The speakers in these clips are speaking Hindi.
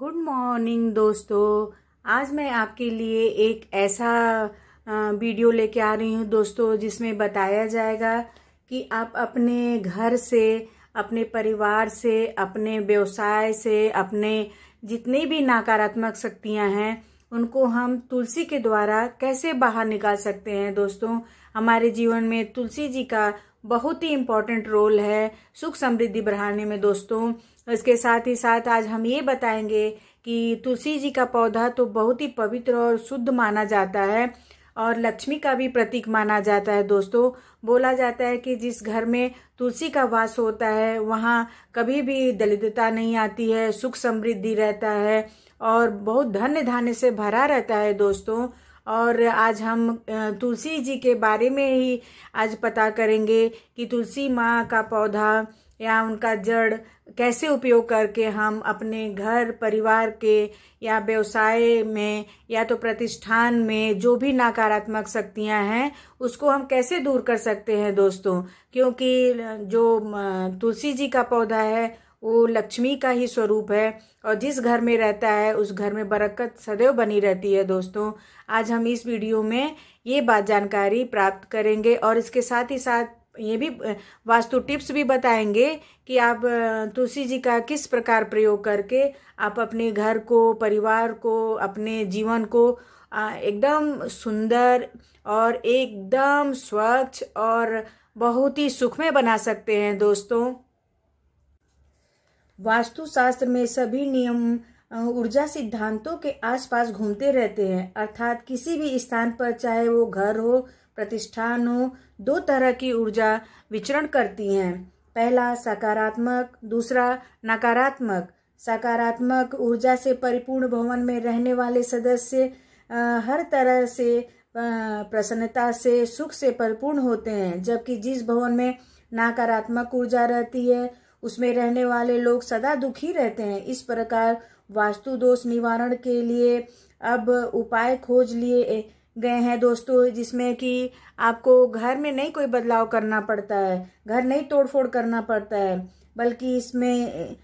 गुड मॉर्निंग दोस्तों आज मैं आपके लिए एक ऐसा वीडियो लेके आ रही हूँ दोस्तों जिसमें बताया जाएगा कि आप अपने घर से अपने परिवार से अपने व्यवसाय से अपने जितनी भी नकारात्मक शक्तियाँ हैं उनको हम तुलसी के द्वारा कैसे बाहर निकाल सकते हैं दोस्तों हमारे जीवन में तुलसी जी का बहुत ही इम्पोर्टेंट रोल है सुख समृद्धि बढ़ाने में दोस्तों इसके साथ ही साथ आज हम ये बताएंगे कि तुलसी जी का पौधा तो बहुत ही पवित्र और शुद्ध माना जाता है और लक्ष्मी का भी प्रतीक माना जाता है दोस्तों बोला जाता है कि जिस घर में तुलसी का वास होता है वहाँ कभी भी दलितता नहीं आती है सुख समृद्धि रहता है और बहुत धन्य धान्य से भरा रहता है दोस्तों और आज हम तुलसी जी के बारे में ही आज पता करेंगे कि तुलसी माँ का पौधा या उनका जड़ कैसे उपयोग करके हम अपने घर परिवार के या व्यवसाय में या तो प्रतिष्ठान में जो भी नकारात्मक शक्तियां हैं उसको हम कैसे दूर कर सकते हैं दोस्तों क्योंकि जो तुलसी जी का पौधा है वो लक्ष्मी का ही स्वरूप है और जिस घर में रहता है उस घर में बरकत सदैव बनी रहती है दोस्तों आज हम इस वीडियो में ये बात जानकारी प्राप्त करेंगे और इसके साथ ही साथ ये भी वास्तु टिप्स भी बताएंगे कि आप तुलसी जी का किस प्रकार प्रयोग करके आप अपने घर को परिवार को अपने जीवन को एकदम सुंदर और एकदम स्वच्छ और बहुत ही सुखमय बना सकते हैं दोस्तों वास्तुशास्त्र में सभी नियम ऊर्जा सिद्धांतों के आसपास घूमते रहते हैं अर्थात किसी भी स्थान पर चाहे वो घर हो प्रतिष्ठान हो दो तरह की ऊर्जा विचरण करती हैं पहला सकारात्मक दूसरा नकारात्मक सकारात्मक ऊर्जा से परिपूर्ण भवन में रहने वाले सदस्य हर तरह से प्रसन्नता से सुख से परिपूर्ण होते हैं जबकि जिस भवन में नकारात्मक ऊर्जा रहती है उसमें रहने वाले लोग सदा दुखी रहते हैं इस प्रकार वास्तु दोष निवारण के लिए अब उपाय खोज लिए गए हैं दोस्तों जिसमें कि आपको घर में नहीं कोई बदलाव करना पड़ता है घर नहीं तोड़फोड़ करना पड़ता है बल्कि इसमें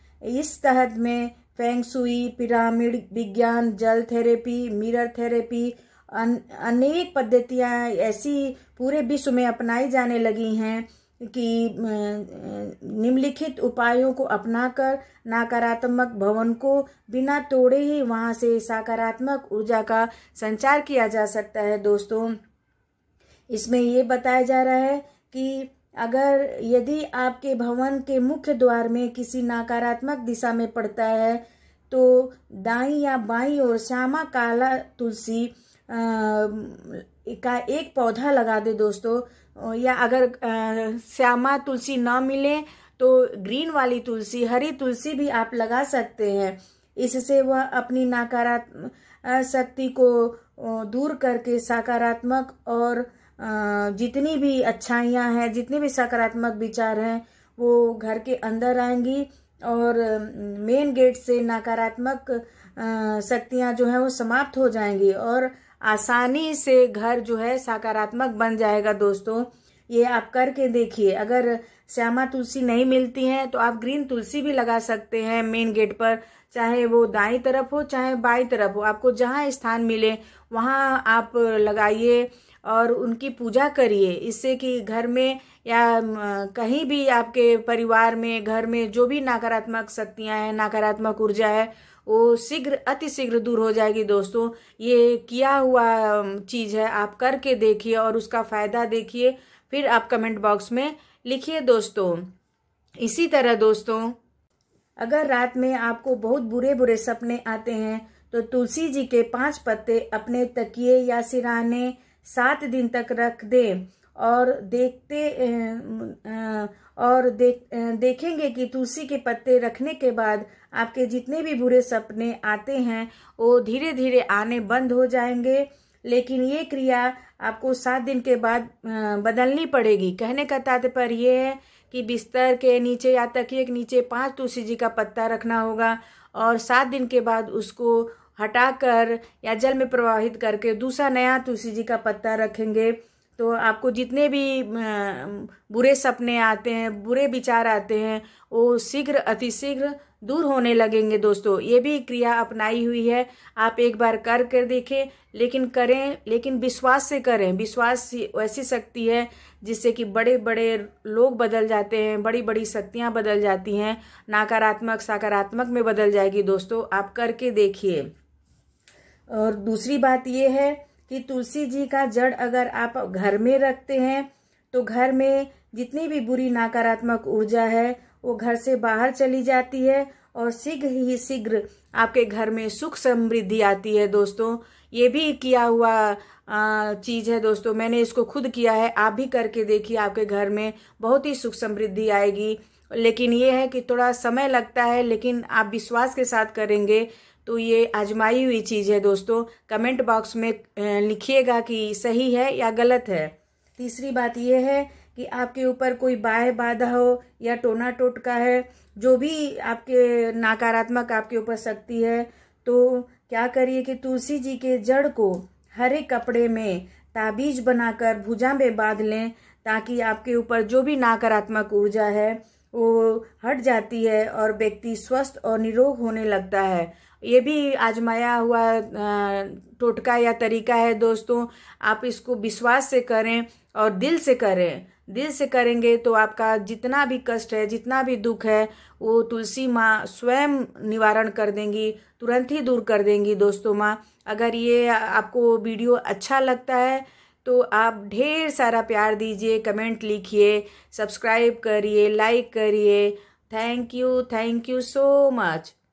इस तहत में फेंग सुई पिरामिड विज्ञान जल थेरेपी मिरर थेरेपी अन, अनेक पद्धतियाँ ऐसी पूरे विश्व में अपनाई जाने लगी हैं कि निम्नलिखित उपायों को अपनाकर नकारात्मक भवन को बिना तोड़े ही वहाँ से सकारात्मक ऊर्जा का संचार किया जा सकता है दोस्तों इसमें ये बताया जा रहा है कि अगर यदि आपके भवन के मुख्य द्वार में किसी नकारात्मक दिशा में पड़ता है तो दाई या बाई और श्यामा काला तुलसी आ, का एक पौधा लगा दे दोस्तों या अगर श्यामा तुलसी ना मिले तो ग्रीन वाली तुलसी हरी तुलसी भी आप लगा सकते हैं इससे वह अपनी नकारात्मक शक्ति को दूर करके सकारात्मक और जितनी भी अच्छाइयाँ हैं जितने भी सकारात्मक विचार हैं वो घर के अंदर आएंगी और मेन गेट से नकारात्मक शक्तियाँ जो हैं वो समाप्त हो जाएंगी और आसानी से घर जो है सकारात्मक बन जाएगा दोस्तों ये आप करके देखिए अगर श्यामा तुलसी नहीं मिलती है तो आप ग्रीन तुलसी भी लगा सकते हैं मेन गेट पर चाहे वो दाई तरफ हो चाहे बाई तरफ हो आपको जहाँ स्थान मिले वहाँ आप लगाइए और उनकी पूजा करिए इससे कि घर में या कहीं भी आपके परिवार में घर में जो भी नकारात्मक शक्तियाँ हैं नकारात्मक ऊर्जा है वो शीघ्र अति शीघ्र दूर हो जाएगी दोस्तों ये किया हुआ चीज़ है आप करके देखिए और उसका फ़ायदा देखिए फिर आप कमेंट बॉक्स में लिखिए दोस्तों इसी तरह दोस्तों अगर रात में आपको बहुत बुरे बुरे सपने आते हैं तो तुलसी जी के पांच पत्ते अपने तकिए या सिराने सात दिन तक रख दें और देखते और देख देखेंगे कि तुलसी के पत्ते रखने के बाद आपके जितने भी बुरे सपने आते हैं वो धीरे धीरे आने बंद हो जाएंगे लेकिन ये क्रिया आपको सात दिन के बाद बदलनी पड़ेगी कहने का तात्पर्य ये है कि बिस्तर के नीचे या तकिए के नीचे पांच तुलसी जी का पत्ता रखना होगा और सात दिन के बाद उसको हटाकर या जल में प्रवाहित करके दूसरा नया तुलसी जी का पत्ता रखेंगे तो आपको जितने भी बुरे सपने आते हैं बुरे विचार आते हैं वो शीघ्र अतिशीघ्र दूर होने लगेंगे दोस्तों ये भी क्रिया अपनाई हुई है आप एक बार कर कर देखें लेकिन करें लेकिन विश्वास से करें विश्वास ऐसी शक्ति है जिससे कि बड़े बड़े लोग बदल जाते हैं बड़ी बड़ी शक्तियाँ बदल जाती हैं नकारात्मक सकारात्मक में बदल जाएगी दोस्तों आप करके देखिए और दूसरी बात ये है कि तुलसी जी का जड़ अगर आप घर में रखते हैं तो घर में जितनी भी बुरी नकारात्मक ऊर्जा है वो घर से बाहर चली जाती है और शीघ्र ही शीघ्र आपके घर में सुख समृद्धि आती है दोस्तों ये भी किया हुआ चीज़ है दोस्तों मैंने इसको खुद किया है आप भी करके देखिए आपके घर में बहुत ही सुख समृद्धि आएगी लेकिन ये है कि थोड़ा समय लगता है लेकिन आप विश्वास के साथ करेंगे तो ये आजमाई हुई चीज़ है दोस्तों कमेंट बॉक्स में लिखिएगा कि सही है या गलत है तीसरी बात यह है कि आपके ऊपर कोई बाय बाधा हो या टोना टोटका है जो भी आपके नकारात्मक आपके ऊपर शक्ति है तो क्या करिए कि तुलसी जी के जड़ को हरे कपड़े में ताबीज बनाकर भुजा में बांध लें ताकि आपके ऊपर जो भी नकारात्मक ऊर्जा है वो हट जाती है और व्यक्ति स्वस्थ और निरोग होने लगता है ये भी आजमाया हुआ टोटका या तरीका है दोस्तों आप इसको विश्वास से करें और दिल से करें दिल से करेंगे तो आपका जितना भी कष्ट है जितना भी दुख है वो तुलसी माँ स्वयं निवारण कर देंगी तुरंत ही दूर कर देंगी दोस्तों माँ अगर ये आपको वीडियो अच्छा लगता है तो आप ढेर सारा प्यार दीजिए कमेंट लिखिए सब्सक्राइब करिए लाइक करिए thank you thank you so much